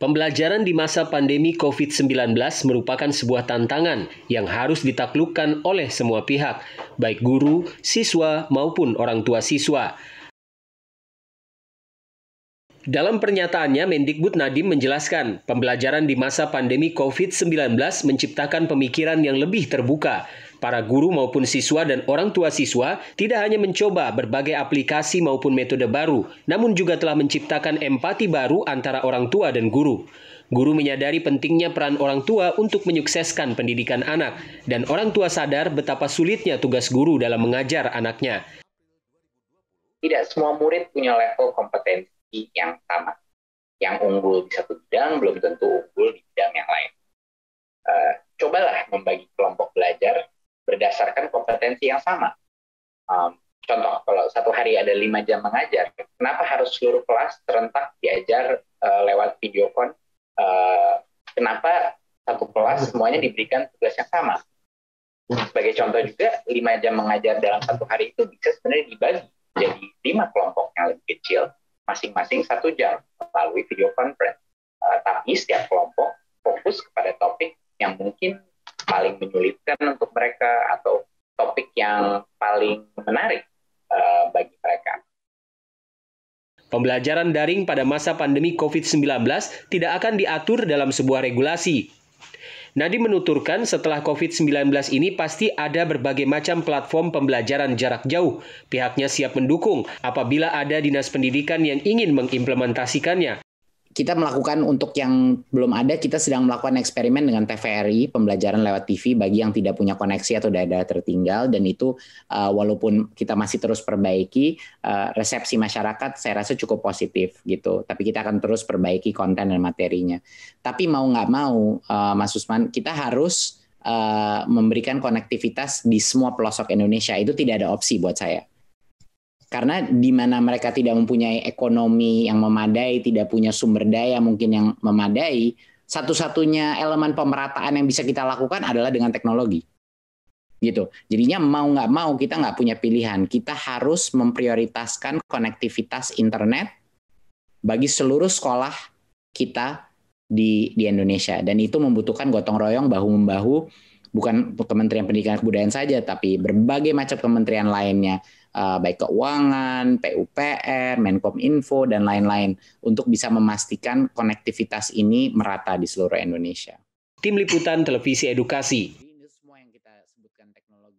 Pembelajaran di masa pandemi COVID-19 merupakan sebuah tantangan yang harus ditaklukkan oleh semua pihak, baik guru, siswa, maupun orang tua siswa. Dalam pernyataannya, Mendikbud Nadiem menjelaskan, pembelajaran di masa pandemi COVID-19 menciptakan pemikiran yang lebih terbuka, Para guru maupun siswa dan orang tua siswa tidak hanya mencoba berbagai aplikasi maupun metode baru, namun juga telah menciptakan empati baru antara orang tua dan guru. Guru menyadari pentingnya peran orang tua untuk menyukseskan pendidikan anak, dan orang tua sadar betapa sulitnya tugas guru dalam mengajar anaknya. Tidak semua murid punya level kompetensi yang sama. Yang unggul di satu bidang belum tentu unggul di bidang yang lain. Uh, cobalah membagi kelompok belajar berdasarkan kompetensi yang sama. Um, contoh, kalau satu hari ada lima jam mengajar, kenapa harus seluruh kelas terentak diajar uh, lewat video kon? Uh, kenapa satu kelas semuanya diberikan tugas yang sama? Sebagai contoh juga, lima jam mengajar dalam satu hari itu bisa sebenarnya dibagi jadi lima kelompok yang lebih kecil, masing-masing satu jam melalui video conference. Uh, tapi setiap kelompok fokus kepada topik yang mungkin paling menyulitkan untuk mereka atau topik yang paling menarik uh, bagi mereka. Pembelajaran daring pada masa pandemi COVID-19 tidak akan diatur dalam sebuah regulasi. Nadi menuturkan setelah COVID-19 ini pasti ada berbagai macam platform pembelajaran jarak jauh. Pihaknya siap mendukung apabila ada dinas pendidikan yang ingin mengimplementasikannya kita melakukan untuk yang belum ada kita sedang melakukan eksperimen dengan TVRI pembelajaran lewat TV bagi yang tidak punya koneksi atau daerah daerah tertinggal dan itu uh, walaupun kita masih terus perbaiki uh, resepsi masyarakat saya rasa cukup positif gitu tapi kita akan terus perbaiki konten dan materinya tapi mau nggak mau uh, Mas Usman kita harus uh, memberikan konektivitas di semua pelosok Indonesia itu tidak ada opsi buat saya karena di mana mereka tidak mempunyai ekonomi yang memadai, tidak punya sumber daya mungkin yang memadai, satu-satunya elemen pemerataan yang bisa kita lakukan adalah dengan teknologi. Gitu. Jadinya mau nggak mau kita nggak punya pilihan. Kita harus memprioritaskan konektivitas internet bagi seluruh sekolah kita di di Indonesia dan itu membutuhkan gotong royong bahu membahu bukan Kementerian Pendidikan Kebudayaan saja tapi berbagai macam kementerian lainnya uh, baik keuangan, PUPR, Menkom Info dan lain-lain untuk bisa memastikan konektivitas ini merata di seluruh Indonesia. Tim liputan televisi edukasi. Ini semua yang kita sebutkan teknologi.